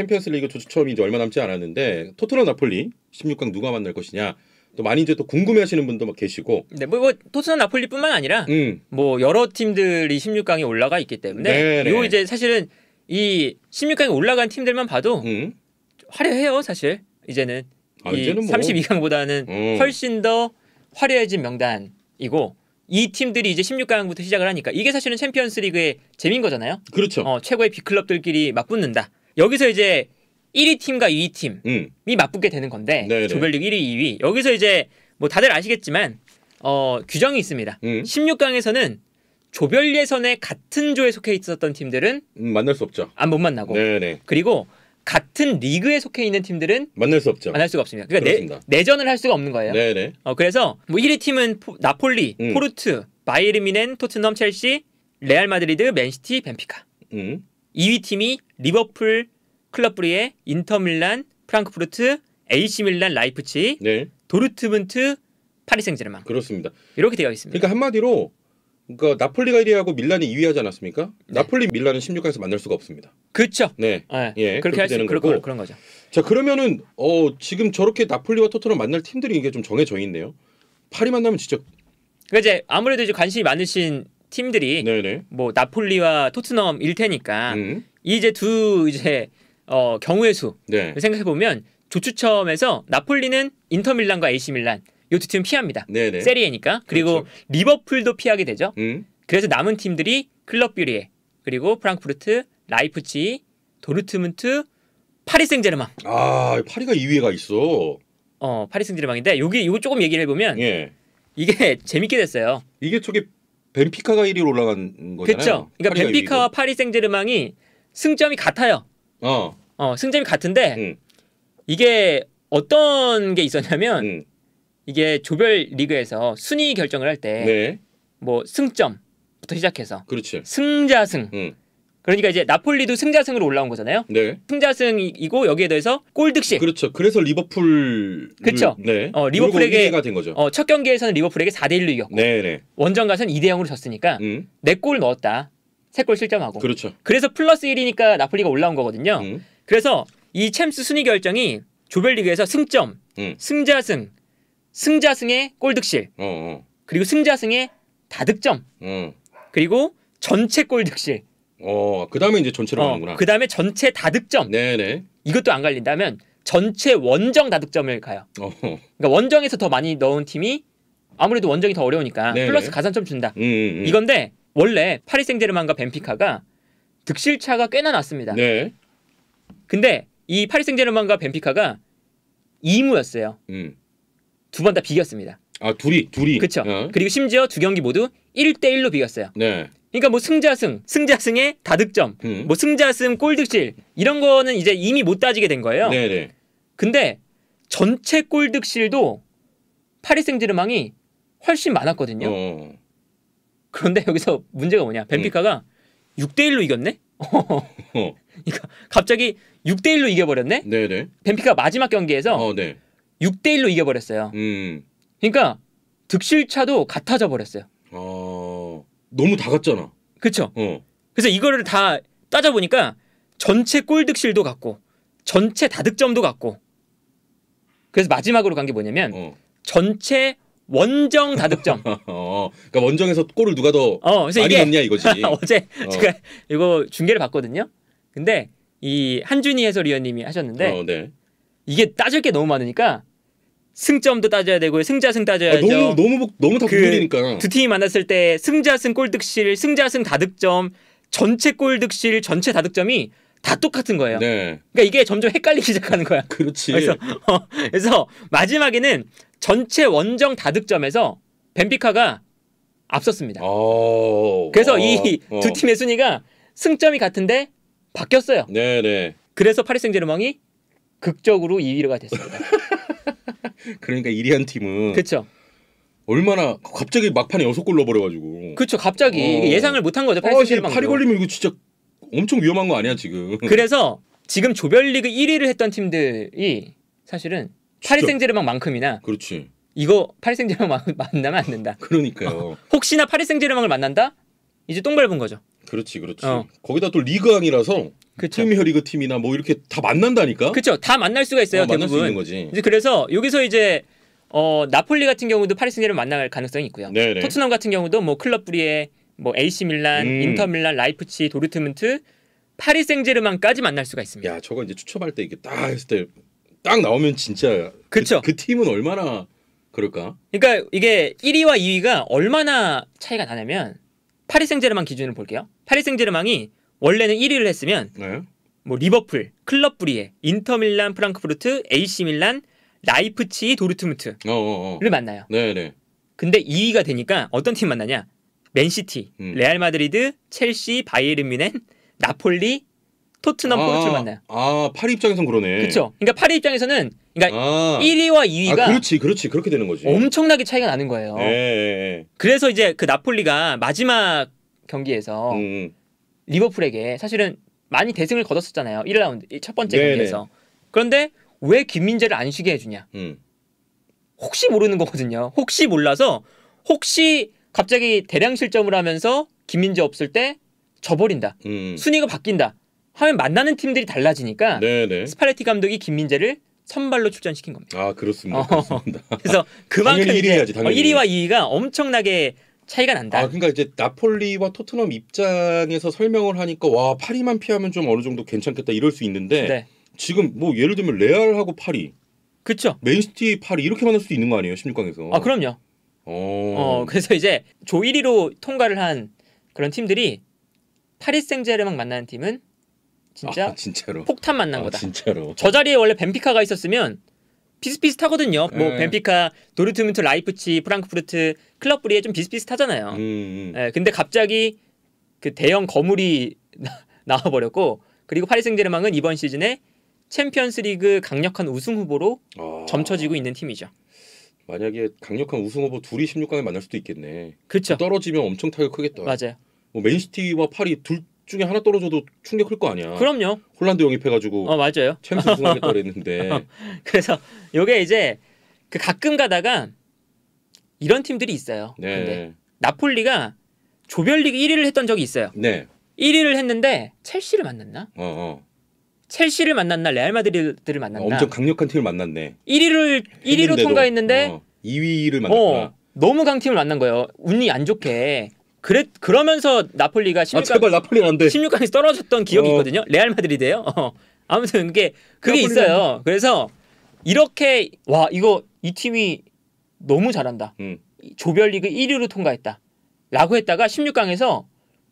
챔피언스리그 조추 처음이 이제 얼마 남지 않았는데 토트넘 나폴리 16강 누가 만날 것이냐 또 많이 이제 또 궁금해하시는 분도 막 계시고. 네, 뭐, 뭐 토트넘 나폴리뿐만 아니라 음. 뭐 여러 팀들이 16강에 올라가 있기 때문에 네, 네. 요 이제 사실은 이 16강에 올라간 팀들만 봐도 음. 화려해요 사실 이제는 아, 이 이제는 뭐. 32강보다는 음. 어. 훨씬 더 화려해진 명단이고 이 팀들이 이제 16강부터 시작을 하니까 이게 사실은 챔피언스리그의 재미인 거잖아요. 그렇죠. 어, 최고의 빅클럽들끼리 맞붙는다. 여기서 이제 1위 팀과 2위 팀이 음. 맞붙게 되는 건데 네네. 네. 조별리그 1위, 2위 여기서 이제 뭐 다들 아시겠지만 어, 규정이 있습니다. 음. 16강에서는 조별 예선에 같은 조에 속해 있었던 팀들은 음, 만날 수 없죠. 안못 아, 만나고 네네. 네. 그리고 같은 리그에 속해 있는 팀들은 만날 수 없죠. 만날 수가 없습니다. 그러니까 내, 내전을 할 수가 없는 거예요. 네네. 네. 어, 그래서 뭐 1위 팀은 포, 나폴리, 음. 포르투, 바이에른 미넨, 토트넘, 첼시, 레알 마드리드, 맨시티, 벤피카. 음. 2위 팀이 리버풀, 클럽브리에, 인터밀란, 프랑크푸르트, AC밀란, 라이프치, 네. 도르트문트, 파리생제르맹. 그렇습니다. 이렇게 되어 있습니다. 그러니까 한마디로 그러니까 나폴리가 1위하고 밀란이 2위하지 않았습니까? 네. 나폴리 밀란은 16강에서 만날 수가 없습니다. 그렇죠. 네. 네. 예, 그렇게, 할 수, 되는 그런, 거고. 그런 거죠. 자 그러면은 어, 지금 저렇게 나폴리와 토트넘 만날 팀들이 이게 좀 정해져 있네요. 파리 만나면 진짜. 그 이제 아무래도 이제 관심이 많으신 팀들이 네네. 뭐 나폴리와 토트넘일 테니까 음. 이제 두 이제 어 경우의 수 네. 생각해 보면 조추첨에서 나폴리는 인터밀란과 AC 밀란 요 두팀은 피합니다. 네네. 세리에니까 그리고 그렇죠. 리버풀도 피하게 되죠. 음. 그래서 남은 팀들이 클럽 뷰리에 그리고 프랑크푸르트, 라이프치, 도르트문트, 파리 생제르맹. 아 파리가 2위가 있어. 어 파리 생제르맹인데 여기 이거 조금 얘기를 해보면 예. 이게 재밌게 됐어요. 이게 저게 벤피카가 1위로 올라간 거잖아요. 그렇죠. 그러니까 벤피카와 파리 생제르맹이 승점이 같아요. 어. 어, 승점이 같은데 음. 이게 어떤 게 있었냐면 음. 이게 조별 리그에서 순위 결정을 할 때뭐 네. 승점부터 시작해서 그렇지. 승자승, 음. 그러니까 이제 나폴리도 승자승으로 올라온 거잖아요. 네. 승자승이고 여기에 대해서 골득실. 그렇죠. 그래서 리버풀 그렇죠. 네. 어, 리버풀에게 된 거죠. 어, 첫 경기에서는 리버풀에게 4대 1로 이겼고. 네, 네. 원정 가서는 2대 0으로 졌으니까 음. 네 4골 넣었다. 3골 실점하고. 그렇죠. 그래서 플러스 1이니까 나폴리가 올라온 거거든요. 음. 그래서 이 챔스 순위 결정이 조별리그에서 승점, 음. 승자승, 승자승의 골득실. 어, 어. 그리고 승자승의 다득점. 어. 그리고 전체 골득실. 어, 그다음에 이제 전체로 어, 가는구나. 그다음에 전체 다득점. 네, 네. 이것도 안 갈린다면 전체 원정 다득점을 가요. 어 그러니까 원정에서 더 많이 넣은 팀이 아무래도 원정이 더 어려우니까 네네. 플러스 가산점 준다. 음, 음. 음. 이건데 원래 파리 생제르맹과 벤피카가 득실차가 꽤나 났습니다. 네. 근데 이 파리 생제르맹과 벤피카가 2무였어요. 음. 두 번 다 비겼습니다. 아, 둘이 둘이. 그렇죠. 어. 그리고 심지어 두 경기 모두 1대 1로 비겼어요. 네. 그러니까 뭐 승자승, 승자승의 다득점, 음. 뭐 승자승 골득실 이런 거는 이제 이미 못 따지게 된 거예요. 네네. 근데 전체 골득실도 파리 생제르망이 훨씬 많았거든요. 어. 그런데 여기서 문제가 뭐냐? 벤피카가 음. 6대 1로 이겼네. 어. 그러니까 갑자기 6대 1로 이겨버렸네. 네네. 벤피카 마지막 경기에서 어, 네. 6대 1로 이겨버렸어요. 음. 그러니까 득실 차도 같아져 버렸어요. 어. 너무 다 갔잖아. 그렇죠. 어. 그래서 이거를 다 따져 보니까 전체 골 득실도 같고 전체 다득점도 같고 그래서 마지막으로 간 게 뭐냐면 어. 전체 원정 다득점. 어, 그러니까 원정에서 골을 누가 더 어, 그래서 많이 넣냐 이거지. 어제 어. 제가 이거 중계를 봤거든요. 근데 이 한준희 해설위원님이 하셨는데 어, 네. 이게 따질 게 너무 많으니까 승점도 따져야 되고 승자승 따져야죠. 아, 너무 너무 너무 다 국룰이니까. 그 그두 팀이 만났을 때 승자승 골득실, 승자승 다득점, 전체 골득실, 전체 다득점이 다 똑같은 거예요. 네. 그러니까 이게 점점 헷갈리기 시작하는 거야. 그렇지. 그래서, 어, 그래서 마지막에는 전체 원정 다득점에서 벤피카가 앞섰습니다. 아, 그래서 아, 이두 어. 팀의 순위가 승점이 같은데 바뀌었어요. 네네. 네. 그래서 파리 생제르맹이 극적으로 2위가 로 됐습니다. 그러니까 이리한 팀은 그렇죠. 얼마나 갑자기 막판에 여섯 골 넣어버려가지고. 그렇죠. 갑자기 어. 예상을 못한 거죠. 어, 팔이, 어, 팔이 걸리면 이거 진짜 엄청 위험한 거 아니야 지금. 그래서 지금 조별리그 1위를 했던 팀들이 사실은 파리 생제르맹만큼이나. 그렇지. 이거 파리 생제르맹 만나면 안 된다. 그러니까요. 어. 혹시나 파리 생제르맹을 만난다? 이제 똥 밟은 거죠. 그렇지, 그렇지. 어. 거기다 또 리그왕이라서 그쵸. 프리미어리그 팀이나 뭐 이렇게 다 만난다니까. 그렇죠. 다 만날 수가 있어요. 어, 아, 대부분. 만날 수 있는 거지. 이제 그래서 여기서 이제 어, 나폴리 같은 경우도 파리 승제를 만날 가능성이 있고요. 네네. 네. 토트넘 같은 경우도 뭐 클럽 브리에 뭐 AC 밀란, 음. 인터 밀란, 라이프치, 도르트문트, 파리 생제르맹까지 만날 수가 있습니다. 야, 저거 이제 추첨할 때 이게 딱 했을 때 딱 나오면 진짜 그 그쵸. 그, 그 팀은 얼마나 그럴까? 그러니까 이게 1위와 2위가 얼마나 차이가 나냐면 파리 생제르맹 기준을 볼게요. 파리 생제르맹이 원래는 1위를 했으면 네. 뭐 리버풀, 클럽 브리에, 인터밀란, 프랑크푸르트, AC 밀란, 라이프치 도르트문트를 어어어. 만나요. 네네. 네. 근데 2위가 되니까 어떤 팀 만나냐? 맨시티, 음. 레알 마드리드, 첼시, 바이에른 뮌헨, 나폴리, 토트넘 아, 포르투를 만나요. 아, 파리 입장에선 그러네. 그렇죠. 그러니까 파리 입장에서는 그러니까 아, 1위와 2위가 아, 그렇지, 그렇지, 그렇게 되는 거지. 엄청나게 차이가 나는 거예요. 예, 그래서 이제 그 나폴리가 마지막 경기에서 음. 음. 리버풀에게 사실은 많이 대승을 거뒀었잖아요. 1라운드 첫 번째 네네. 경기에서. 그런데 왜 김민재를 안 쉬게 해주냐? 음. 혹시 모르는 거거든요. 혹시 몰라서 혹시 갑자기 대량 실점을 하면서 김민재 없을 때 져버린다. 음. 순위가 바뀐다. 하면 만나는 팀들이 달라지니까 네네. 스파레티 감독이 김민재를 선발로 출전시킨 겁니다. 아 그렇습니다. 어, 그렇습니다. 그래서 그만큼 이제 1위와 어, 2위가 엄청나게 차이가 난다. 아, 그러니까 이제 나폴리와 토트넘 입장에서 설명을 하니까 와 파리만 피하면 좀 어느 정도 괜찮겠다 이럴 수 있는데 네. 지금 뭐 예를 들면 레알하고 파리, 그렇죠. 맨시티 파리 이렇게 만날 수도 있는 거 아니에요 16강에서? 아 그럼요. 오. 어. 어 그래서 이제 조 1위로 통과를 한 그런 팀들이 파리 생제르맹 만나는 팀은 진짜 아, 폭탄 만난 아, 거다. 진짜로. 저 자리에 원래 벤피카가 있었으면 비슷비슷하거든요. 뭐 네. 뭐 벤피카, 도르트문트, 라이프치, 프랑크푸르트, 클럽 브리에 좀 비슷비슷하잖아요. 음, 음. 예, 근데 갑자기 그 대형 거물이 나와버렸고 그리고 파리 생제르맹은 이번 시즌에 챔피언스리그 강력한 우승 후보로 아. 점쳐지고 있는 팀이죠. 만약에 강력한 우승 후보 둘이 16강에 만날 수도 있겠네. 그렇죠. 떨어지면 엄청 타격 크겠다. 맞아요. 뭐 맨시티와 파리 둘 중에 하나 떨어져도 충격 클거 아니야. 그럼요. 홀란드 영입해가지고. 어 맞아요. 챔스 승하겠다 그랬는데. 그래서 요게 이제 그 가끔 가다가 이런 팀들이 있어요. 네. 근데 나폴리가 조별리그 1위를 했던 적이 있어요. 네. 1위를 했는데 첼시를 만났나? 어, 어, 첼시를 만났나 레알 마드리드를 만났나? 엄청 강력한 팀을 만났네. 1위를 1위로 통과했는데 어, 2위를 만났나? 어, 너무 강팀을 만난 거예요. 운이 안 좋게 그래 그러면서 나폴리가 16강, 아 16강에서 떨어졌던 기억이 어. 있거든요. 레알 마드리드예요. 어. 아무튼 그게 그게 있어요. 안... 그래서 이렇게 와 이거 이 팀이 너무 잘한다. 음. 조별리그 1위로 통과했다. 라고 했다가 16강에서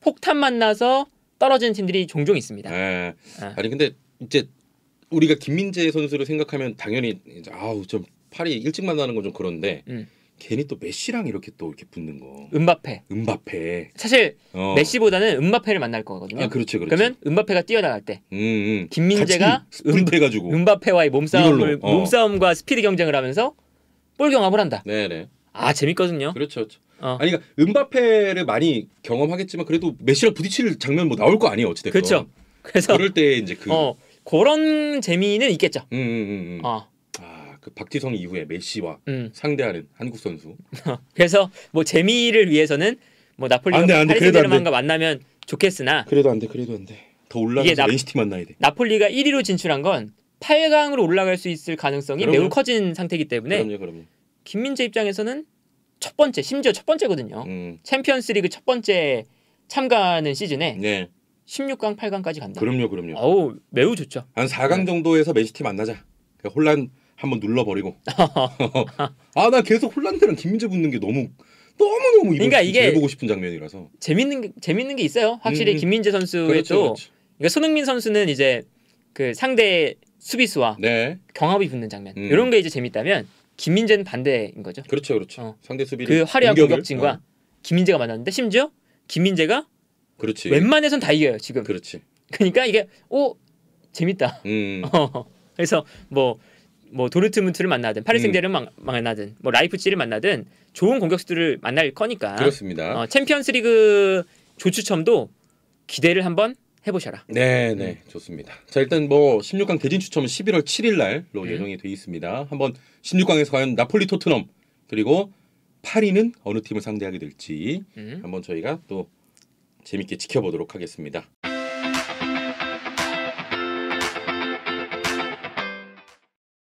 폭탄 만나서 떨어진 팀들이 종종 있습니다. 네. 아, 아니 근데 이제 우리가 김민재 선수를 생각하면 당연히 아우 좀 팔이 일찍 만나는 건 좀 그런데 음. 괜히 또 메시랑 이렇게 또 이렇게 붙는 거. 음바페. 음바페. 사실 어. 메시보다는 음바페를 만날 거거든요. 아, 그렇죠, 그렇죠. 그러면 음바페가 뛰어나갈 때, 음, 음. 김민재가 음해가지고 음바페와의 몸싸움을 어. 몸싸움과 스피드 경쟁을 하면서 볼 경합을 한다. 네네. 네. 아 재밌거든요. 그렇죠. 그렇죠. 어. 아니 그러니까 음바페를 많이 경험하겠지만 그래도 메시랑 부딪힐 장면 뭐 나올 거 아니에요 어찌됐건. 그렇죠. 그래서 그럴 때 이제 그 어, 그런 재미는 있겠죠. 음, 음, 음. 음. 어. 그 박지성 이후에 메시와 음. 상대하는 한국 선수. 그래서 뭐 재미를 위해서는 뭐나폴리파리제르맹과 만나면 좋겠으나 그래도 안 돼. 그래도 안 돼. 더 올라가서 맨시티 만나야 돼. 나폴리가 1위로 진출한 건 8강으로 올라갈 수 있을 가능성이 그럼요. 매우 커진 상태이기 때문에 그럼요, 그럼요. 김민재 입장에서는 첫 번째 심지어 첫 번째거든요. 음. 챔피언스리그 첫 번째 참가하는 시즌에 네. 16강, 8강까지 간다. 그럼요, 그럼요. 어우 매우 좋죠. 한 4강 정도에서 맨시티 만나자. 그러니까 혼란 한번 눌러버리고 아 나 계속 홀란드랑 김민재 붙는 게 너무 너무 너무 그러니까 이게 보고 싶은 장면이라서 재밌는 게, 재밌는 게 있어요 확실히 음, 음. 김민재 선수의 그렇죠, 또 그렇죠. 그러니까 손흥민 선수는 이제 그 상대 수비수와 네. 경합이 붙는 장면 음. 이런 게 이제 재밌다면 김민재는 반대인 거죠 그렇죠 그렇죠 어. 상대 수비 그 화려한 공격진과 어. 김민재가 만났는데 심지어 김민재가 그렇지 웬만해선 다 이겨요 지금 그렇지 그러니까 이게 오 재밌다 음. 어, 그래서 뭐뭐 도르트문트를 만나든 파리 생제를 음. 만나든 뭐 라이프치를 만나든 좋은 공격수들을 만날 거니까 그렇습니다. 어, 챔피언스리그 조추첨도 기대를 한번 해보셔라. 네, 네, 음. 좋습니다. 자 일단 뭐 16강 대진 추첨은 11월 7일 날로 음. 예정이 돼 있습니다. 한번 16강에서 과연 나폴리 토트넘 그리고 파리는 어느 팀을 상대하게 될지 음. 한번 저희가 또 재밌게 지켜보도록 하겠습니다.